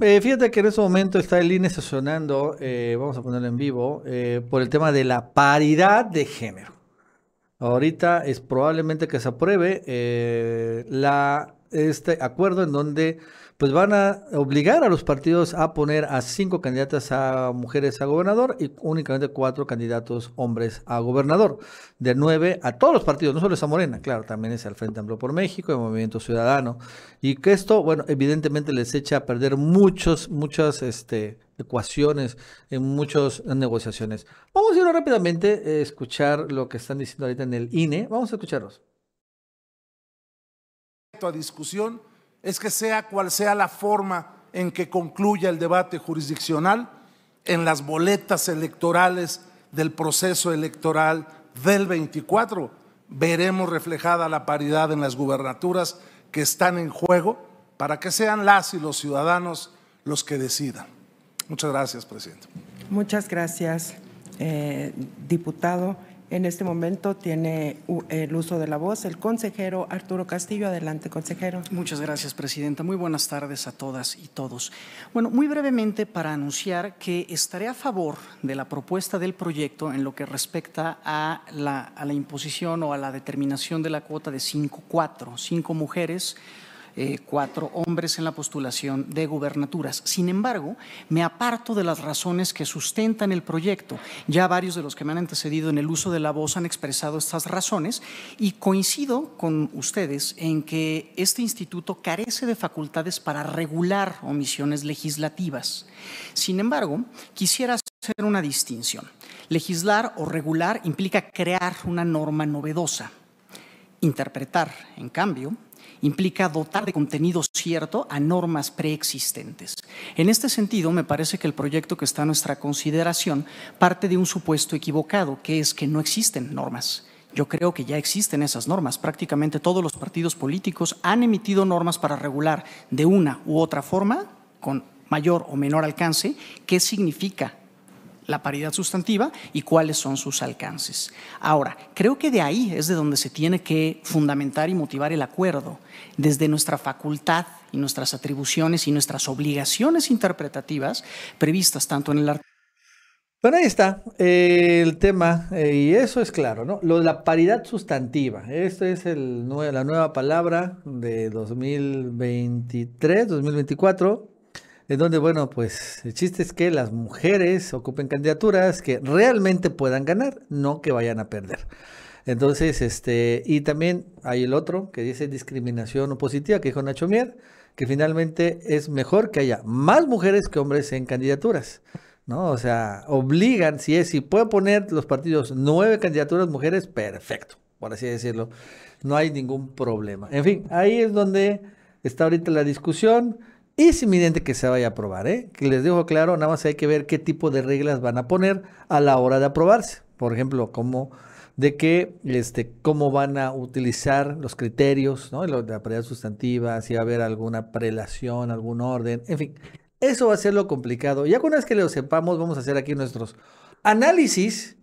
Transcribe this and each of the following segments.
Eh, fíjate que en ese momento está el INE sesionando, eh, vamos a ponerlo en vivo, eh, por el tema de la paridad de género. Ahorita es probablemente que se apruebe la, este acuerdo en donde pues van a obligar a los partidos a poner a cinco candidatas a mujeres a gobernador y únicamente cuatro candidatos hombres a gobernador. De nueve a todos los partidos, no solo es a Morena, claro, también es al Frente Amplio por México el Movimiento Ciudadano. Y que esto, bueno, evidentemente les echa a perder muchos, muchas, este, ecuaciones, en muchas negociaciones. Vamos a ir rápidamente a escuchar lo que están diciendo ahorita en el INE. Vamos a escucharlos. A discusión es que sea cual sea la forma en que concluya el debate jurisdiccional, en las boletas electorales del proceso electoral del 24 veremos reflejada la paridad en las gubernaturas que están en juego para que sean las y los ciudadanos los que decidan. Muchas gracias, presidente. Muchas gracias, eh, diputado. En este momento tiene el uso de la voz el consejero Arturo Castillo. Adelante, consejero. Muchas gracias, presidenta. Muy buenas tardes a todas y todos. Bueno, muy brevemente para anunciar que estaré a favor de la propuesta del proyecto en lo que respecta a la, imposición o a la determinación de la cuota de cinco, 4 5 mujeres eh, cuatro hombres en la postulación de gubernaturas. Sin embargo, me aparto de las razones que sustentan el proyecto. Ya varios de los que me han antecedido en el uso de la voz han expresado estas razones y coincido con ustedes en que este instituto carece de facultades para regular omisiones legislativas. Sin embargo, quisiera hacer una distinción. Legislar o regular implica crear una norma novedosa. Interpretar, en cambio, implica dotar de contenido cierto a normas preexistentes. En este sentido, me parece que el proyecto que está a nuestra consideración parte de un supuesto equivocado, que es que no existen normas. Yo creo que ya existen esas normas. Prácticamente todos los partidos políticos han emitido normas para regular de una u otra forma, con mayor o menor alcance, qué significa la paridad sustantiva y cuáles son sus alcances. Ahora, creo que de ahí es de donde se tiene que fundamentar y motivar el acuerdo, desde nuestra facultad y nuestras atribuciones y nuestras obligaciones interpretativas previstas tanto en el artículo. Bueno, ahí está eh, el tema, eh, y eso es claro, ¿no? Lo de la paridad sustantiva. Esta es el, la nueva palabra de 2023, 2024 en donde, bueno, pues el chiste es que las mujeres ocupen candidaturas que realmente puedan ganar, no que vayan a perder. Entonces, este, y también hay el otro que dice discriminación opositiva, que dijo Nacho Mier, que finalmente es mejor que haya más mujeres que hombres en candidaturas. ¿no? O sea, obligan, si es, si pueden poner los partidos nueve candidaturas mujeres, perfecto, por así decirlo. No hay ningún problema. En fin, ahí es donde está ahorita la discusión es inminente que se vaya a aprobar, ¿eh? Que les dejo claro, nada más hay que ver qué tipo de reglas van a poner a la hora de aprobarse. Por ejemplo, cómo de este cómo van a utilizar los criterios, ¿no? La prioridad sustantiva, si va a haber alguna prelación, algún orden, en fin. Eso va a ser lo complicado. Ya una vez que lo sepamos, vamos a hacer aquí nuestros análisis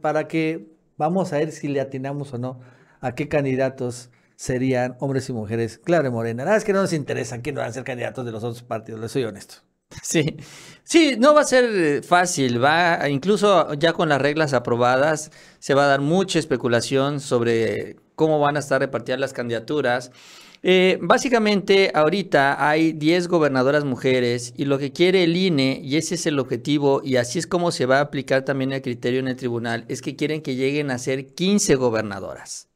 para que vamos a ver si le atinamos o no a qué candidatos serían hombres y mujeres, claro morena. Nada, es que no nos interesa quién van a ser candidatos de los otros partidos, les soy honesto. Sí, sí, no va a ser eh, fácil, va, incluso ya con las reglas aprobadas se va a dar mucha especulación sobre cómo van a estar repartidas las candidaturas. Eh, básicamente, ahorita hay 10 gobernadoras mujeres y lo que quiere el INE, y ese es el objetivo, y así es como se va a aplicar también el criterio en el tribunal, es que quieren que lleguen a ser 15 gobernadoras.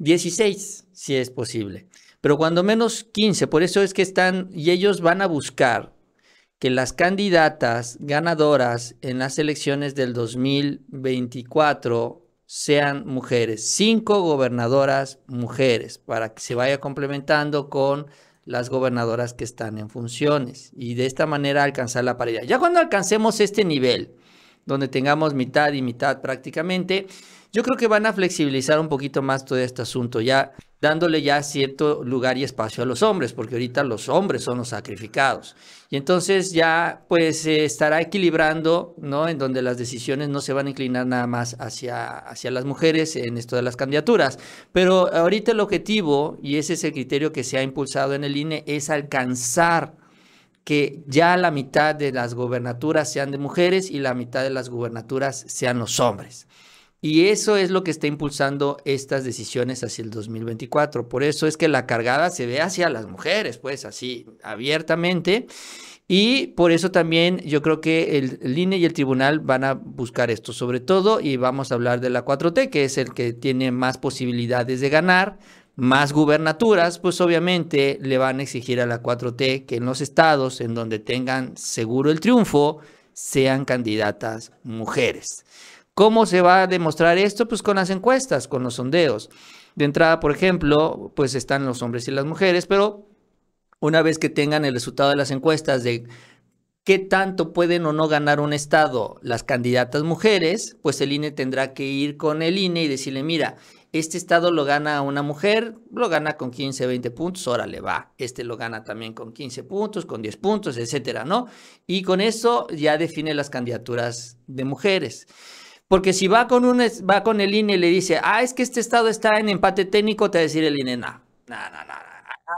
16, si es posible, pero cuando menos 15. Por eso es que están, y ellos van a buscar que las candidatas ganadoras en las elecciones del 2024 sean mujeres. Cinco gobernadoras mujeres, para que se vaya complementando con las gobernadoras que están en funciones y de esta manera alcanzar la paridad. Ya cuando alcancemos este nivel, donde tengamos mitad y mitad prácticamente, yo creo que van a flexibilizar un poquito más todo este asunto, ya dándole ya cierto lugar y espacio a los hombres, porque ahorita los hombres son los sacrificados. Y entonces ya pues se estará equilibrando, ¿no? En donde las decisiones no se van a inclinar nada más hacia, hacia las mujeres en esto de las candidaturas. Pero ahorita el objetivo, y ese es el criterio que se ha impulsado en el INE, es alcanzar que ya la mitad de las gobernaturas sean de mujeres y la mitad de las gubernaturas sean los hombres. Y eso es lo que está impulsando estas decisiones hacia el 2024. Por eso es que la cargada se ve hacia las mujeres, pues así, abiertamente. Y por eso también yo creo que el, INE y el tribunal van a buscar esto, sobre todo, y vamos a hablar de la 4T, que es el que tiene más posibilidades de ganar, más gubernaturas, pues obviamente le van a exigir a la 4T que en los estados en donde tengan seguro el triunfo, sean candidatas mujeres. ¿Cómo se va a demostrar esto? Pues con las encuestas, con los sondeos. De entrada, por ejemplo, pues están los hombres y las mujeres, pero una vez que tengan el resultado de las encuestas de qué tanto pueden o no ganar un estado las candidatas mujeres, pues el INE tendrá que ir con el INE y decirle, mira, este estado lo gana una mujer, lo gana con 15, 20 puntos, ahora le va. Este lo gana también con 15 puntos, con 10 puntos, etcétera, ¿no? Y con eso ya define las candidaturas de mujeres. Porque si va con, un, va con el INE y le dice, ah, es que este estado está en empate técnico, te va a decir el INE, no, no, no,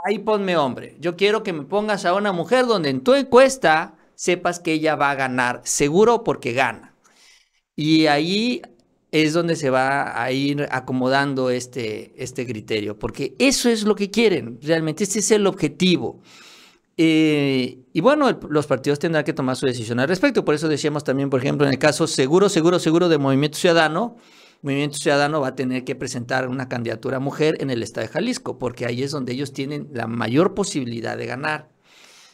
ahí ponme hombre. Yo quiero que me pongas a una mujer donde en tu encuesta sepas que ella va a ganar, seguro porque gana. Y ahí es donde se va a ir acomodando este, este criterio, porque eso es lo que quieren realmente, este es el objetivo. Eh, y bueno, los partidos tendrán que tomar su decisión al respecto. Por eso decíamos también, por ejemplo, en el caso seguro, seguro, seguro de Movimiento Ciudadano, Movimiento Ciudadano va a tener que presentar una candidatura mujer en el estado de Jalisco, porque ahí es donde ellos tienen la mayor posibilidad de ganar.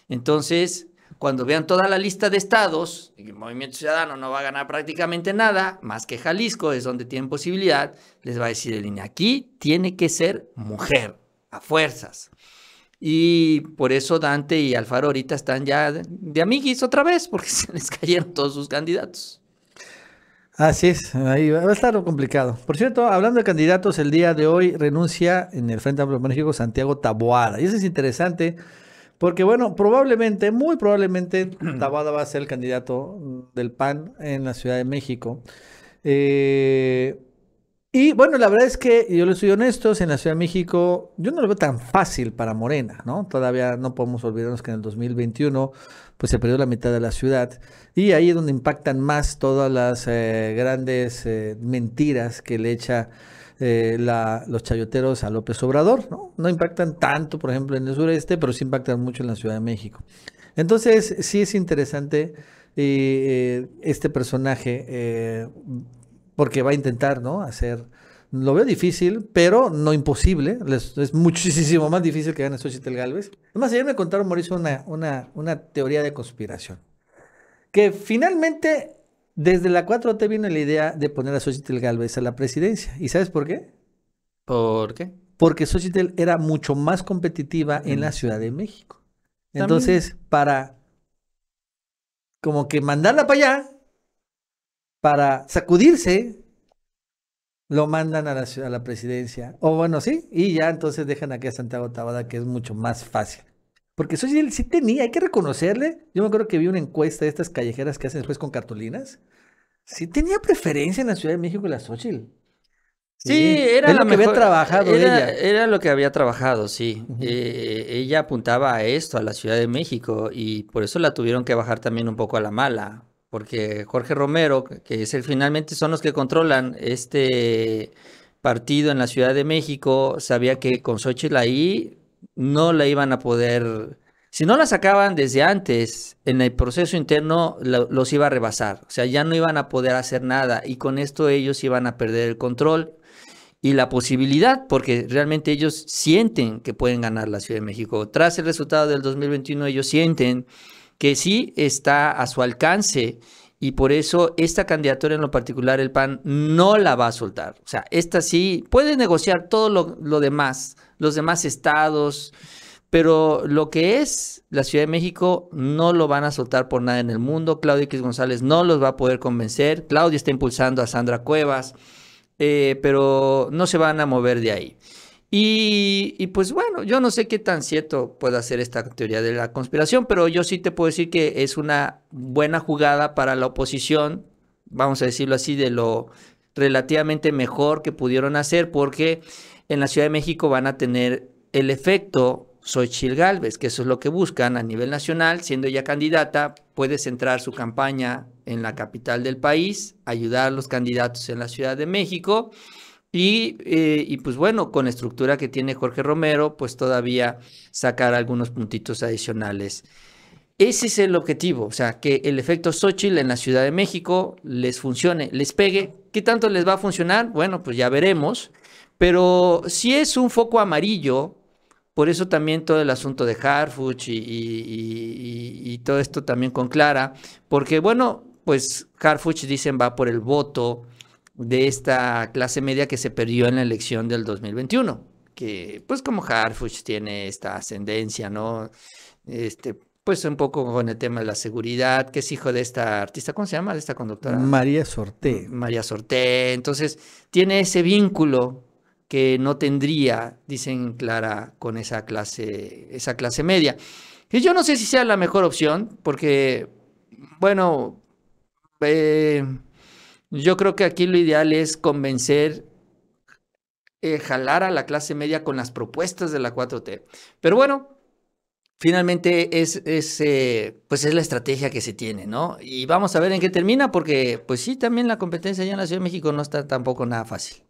Entonces, cuando vean toda la lista de estados, el Movimiento Ciudadano no va a ganar prácticamente nada, más que Jalisco es donde tienen posibilidad, les va a decir el INE, aquí tiene que ser mujer, a fuerzas. Y por eso Dante y Alfaro ahorita están ya de, amiguis otra vez, porque se les cayeron todos sus candidatos. Así es, ahí va a estar lo complicado. Por cierto, hablando de candidatos, el día de hoy renuncia en el Frente Amplio México Santiago Taboada. Y eso es interesante porque, bueno, probablemente, muy probablemente, Taboada va a ser el candidato del PAN en la Ciudad de México. Eh, y bueno, la verdad es que yo le soy honesto, en la Ciudad de México yo no lo veo tan fácil para Morena, ¿no? Todavía no podemos olvidarnos que en el 2021 pues se perdió la mitad de la ciudad y ahí es donde impactan más todas las eh, grandes eh, mentiras que le echa eh, los chayoteros a López Obrador, ¿no? No impactan tanto, por ejemplo, en el sureste, pero sí impactan mucho en la Ciudad de México. Entonces, sí es interesante este personaje porque va a intentar, ¿no? Hacer... Lo veo difícil, pero no imposible. es muchísimo más difícil que gane Xochitl Galvez. Además, ayer me contaron, Mauricio, una, una, una teoría de conspiración. Que finalmente, desde la 4T vino la idea de poner a Xochitl Galvez a la presidencia. ¿Y sabes por qué? ¿Por qué? Porque Xochitl era mucho más competitiva en la Ciudad de México. Entonces, para como que mandarla para allá, para sacudirse, lo mandan a la, la presidencia. O bueno, sí, y ya entonces dejan aquí a Santiago Tabada, que es mucho más fácil. Porque Xochitl sí tenía, hay que reconocerle. Yo me acuerdo que vi una encuesta de estas callejeras que hacen después con cartulinas. Sí tenía preferencia en la Ciudad de México la Xochitl. Sí, era lo que había trabajado ella. Era lo que había trabajado, sí. Eh, ella apuntaba a esto, a la Ciudad de México, y por eso la tuvieron que bajar también un poco a la mala, porque Jorge Romero, que es el, finalmente son los que controlan este partido en la Ciudad de México, sabía que con Xochitl ahí no la iban a poder, si no la sacaban desde antes, en el proceso interno los iba a rebasar, o sea, ya no iban a poder hacer nada y con esto ellos iban a perder el control y la posibilidad, porque realmente ellos sienten que pueden ganar la Ciudad de México. Tras el resultado del 2021, ellos sienten que sí está a su alcance y por eso esta candidatura en lo particular el PAN no la va a soltar. O sea, esta sí puede negociar todo lo, demás, los demás estados, pero lo que es la Ciudad de México no lo van a soltar por nada en el mundo. Claudio X González no los va a poder convencer. Claudia está impulsando a Sandra Cuevas, eh, pero no se van a mover de ahí. Y, pues bueno, yo no sé qué tan cierto pueda ser esta teoría de la conspiración, pero yo sí te puedo decir que es una buena jugada para la oposición, vamos a decirlo así, de lo relativamente mejor que pudieron hacer, porque en la Ciudad de México van a tener el efecto Xochitl Galvez, que eso es lo que buscan a nivel nacional, siendo ella candidata, puede centrar su campaña en la capital del país, ayudar a los candidatos en la Ciudad de México eh, y, pues bueno, con la estructura que tiene Jorge Romero, pues todavía sacar algunos puntitos adicionales. Ese es el objetivo, o sea, que el efecto Xochitl en la Ciudad de México les funcione, les pegue. ¿Qué tanto les va a funcionar? Bueno, pues ya veremos. Pero si es un foco amarillo, por eso también todo el asunto de Harfuch y, y todo esto también con Clara, porque bueno, pues Harfuch dicen va por el voto de esta clase media que se perdió en la elección del 2021, que pues como Harfuch tiene esta ascendencia, ¿no? Este, pues un poco con el tema de la seguridad, que es hijo de esta artista, ¿cómo se llama? De esta conductora. María Sorté. María Sorté, entonces tiene ese vínculo que no tendría, dicen Clara, con esa clase, esa clase media. Y yo no sé si sea la mejor opción, porque, bueno, eh, yo creo que aquí lo ideal es convencer, eh, jalar a la clase media con las propuestas de la 4T. Pero bueno, finalmente es, es eh, pues es la estrategia que se tiene, ¿no? Y vamos a ver en qué termina, porque pues sí, también la competencia allá en la Ciudad de México no está tampoco nada fácil.